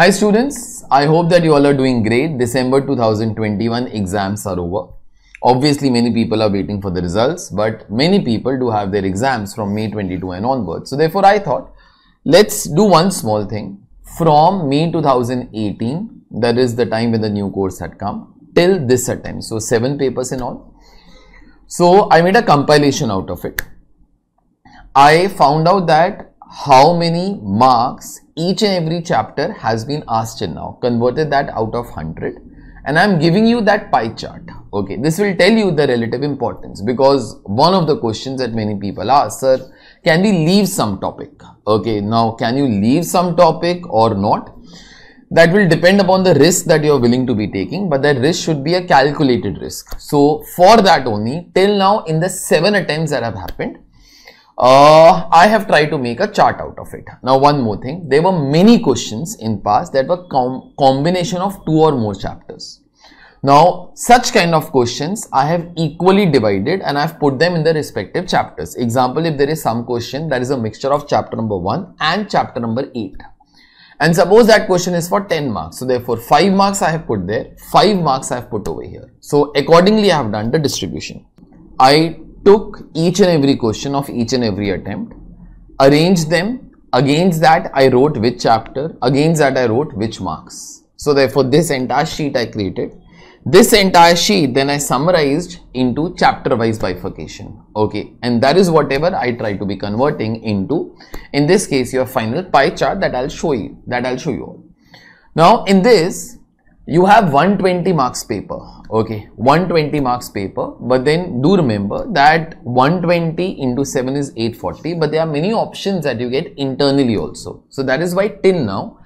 Hi students, I hope that you all are doing great. December 2021 exams are over. Obviously, many people are waiting for the results, but many people do have their exams from May 22 and onwards. So therefore, I thought, let's do one small thing. From May 2018, that is the time when the new course had come, till this attempt. So seven papers in all. So I made a compilation out of it. I found out that how many marks each and every chapter has been asked till now. Converted that out of 100 and I'm giving you that pie chart. Okay, this will tell you the relative importance because one of the questions that many people ask, sir, can we leave some topic? Okay, now can you leave some topic or not? That will depend upon the risk that you're willing to be taking, but that risk should be a calculated risk. So for that only, till now in the seven attempts that have happened, uh, I have tried to make a chart out of it. Now one more thing, there were many questions in past that were com combination of two or more chapters. Now such kind of questions I have equally divided and I have put them in the respective chapters. Example, if there is some question that is a mixture of chapter number 1 and chapter number 8. And suppose that question is for 10 marks. So therefore 5 marks I have put there, 5 marks I have put over here. So accordingly I have done the distribution. I took each and every question of each and every attempt, arranged them, against that I wrote which chapter, against that I wrote which marks. So therefore this entire sheet I created. This entire sheet then I summarized into chapter wise bifurcation. Okay. And that is whatever I try to be converting into, in this case, your final pie chart that I'll show you, that I'll show you all. Now in this, you have 120 marks paper okay 120 marks paper but then do remember that 120 into 7 is 840 but there are many options that you get internally also so that is why till now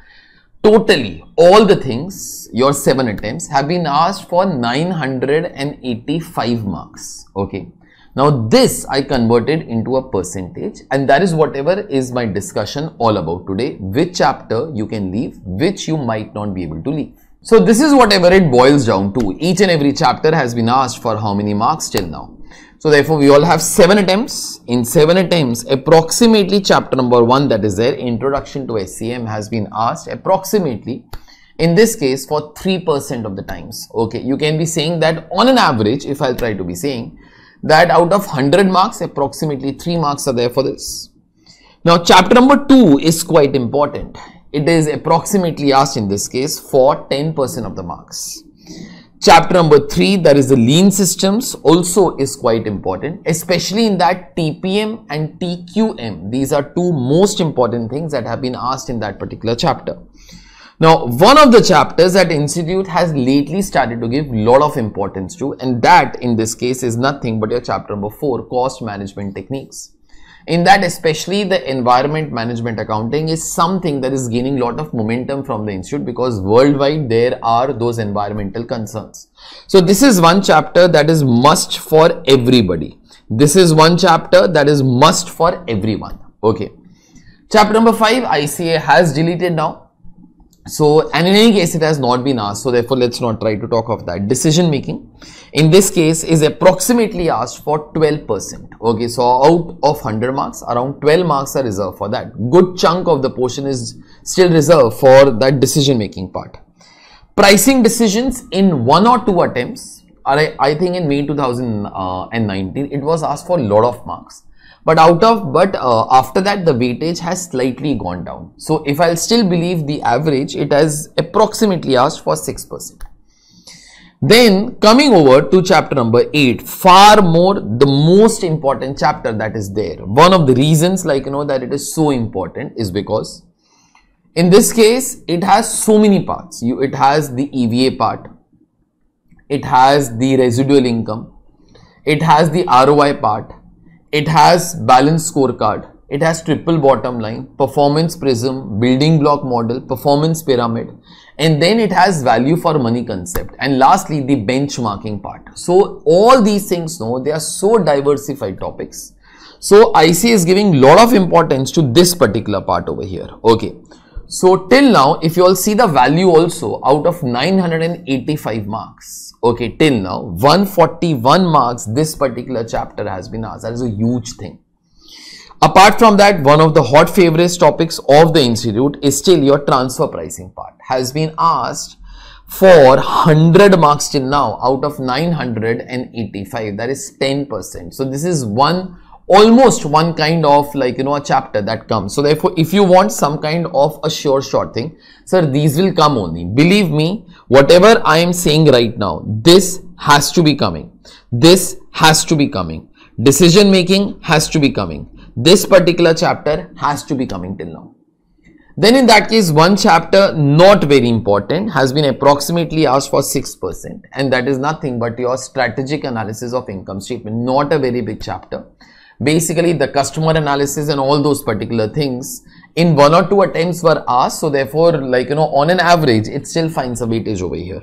totally all the things your 7 attempts have been asked for 985 marks okay now this I converted into a percentage and that is whatever is my discussion all about today which chapter you can leave which you might not be able to leave so this is whatever it boils down to. Each and every chapter has been asked for how many marks till now. So therefore we all have 7 attempts. In 7 attempts approximately chapter number 1 that is there introduction to SCM has been asked approximately in this case for 3% of the times. Okay you can be saying that on an average if I'll try to be saying that out of 100 marks approximately 3 marks are there for this. Now chapter number 2 is quite important. It is approximately asked in this case for 10% of the marks. Chapter number 3 that is the lean systems also is quite important especially in that TPM and TQM. These are two most important things that have been asked in that particular chapter. Now, one of the chapters that institute has lately started to give lot of importance to and that in this case is nothing but your chapter number 4 cost management techniques in that especially the environment management accounting is something that is gaining lot of momentum from the institute because worldwide there are those environmental concerns so this is one chapter that is must for everybody this is one chapter that is must for everyone okay chapter number 5 ica has deleted now so, and in any case, it has not been asked. So, therefore, let's not try to talk of that. Decision making in this case is approximately asked for 12%. Okay, so out of 100 marks, around 12 marks are reserved for that. Good chunk of the portion is still reserved for that decision making part. Pricing decisions in one or two attempts, are. I think in May 2019, uh, it was asked for a lot of marks but out of but uh, after that the weightage has slightly gone down so if i'll still believe the average it has approximately asked for 6% then coming over to chapter number 8 far more the most important chapter that is there one of the reasons like you know that it is so important is because in this case it has so many parts you it has the eva part it has the residual income it has the roi part it has balance scorecard it has triple bottom line performance prism building block model performance pyramid and then it has value for money concept and lastly the benchmarking part so all these things no they are so diversified topics so ic is giving lot of importance to this particular part over here okay so till now, if you all see the value also out of 985 marks, okay, till now 141 marks this particular chapter has been asked. That is a huge thing. Apart from that, one of the hot favorites topics of the institute is still your transfer pricing part has been asked for 100 marks till now out of 985 that is 10 percent so this is one almost one kind of like you know a chapter that comes so therefore if you want some kind of a sure short thing sir these will come only believe me whatever i am saying right now this has to be coming this has to be coming decision making has to be coming this particular chapter has to be coming till now then in that case one chapter not very important has been approximately asked for 6% and that is nothing but your strategic analysis of income statement not a very big chapter basically the customer analysis and all those particular things in one or two attempts were asked so therefore like you know on an average it still finds a weightage over here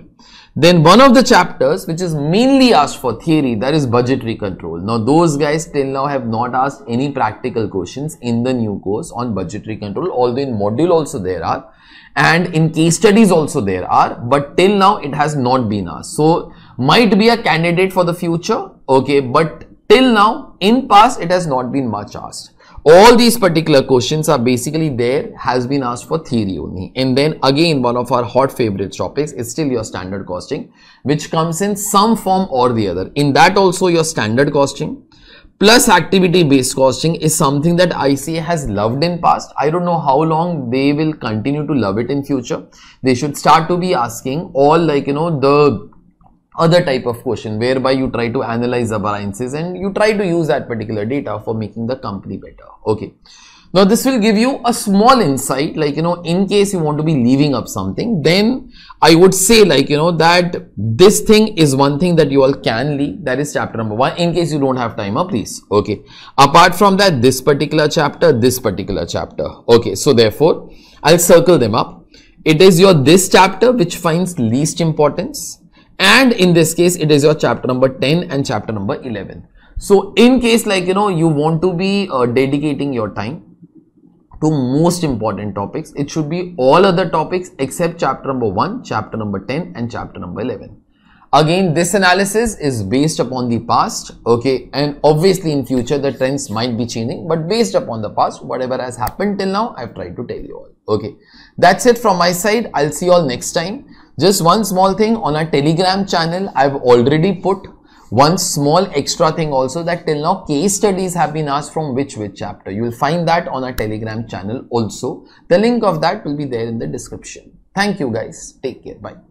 then one of the chapters which is mainly asked for theory that is budgetary control now those guys till now have not asked any practical questions in the new course on budgetary control although in module also there are and in case studies also there are but till now it has not been asked so might be a candidate for the future okay but Till now, in past, it has not been much asked. All these particular questions are basically there, has been asked for theory only. And then again, one of our hot favorite topics is still your standard costing, which comes in some form or the other. In that also your standard costing plus activity based costing is something that ICA has loved in past. I don't know how long they will continue to love it in future. They should start to be asking all like, you know, the other type of question whereby you try to analyze the variances and you try to use that particular data for making the company better okay now this will give you a small insight like you know in case you want to be leaving up something then i would say like you know that this thing is one thing that you all can leave that is chapter number one in case you don't have time up uh, please okay apart from that this particular chapter this particular chapter okay so therefore i'll circle them up it is your this chapter which finds least importance and in this case it is your chapter number 10 and chapter number 11 so in case like you know you want to be uh, dedicating your time to most important topics it should be all other topics except chapter number 1 chapter number 10 and chapter number 11 again this analysis is based upon the past okay and obviously in future the trends might be changing but based upon the past whatever has happened till now i've tried to tell you all okay that's it from my side i'll see you all next time just one small thing on our telegram channel, I've already put one small extra thing also that till now case studies have been asked from which which chapter. You will find that on our telegram channel also. The link of that will be there in the description. Thank you guys. Take care. Bye.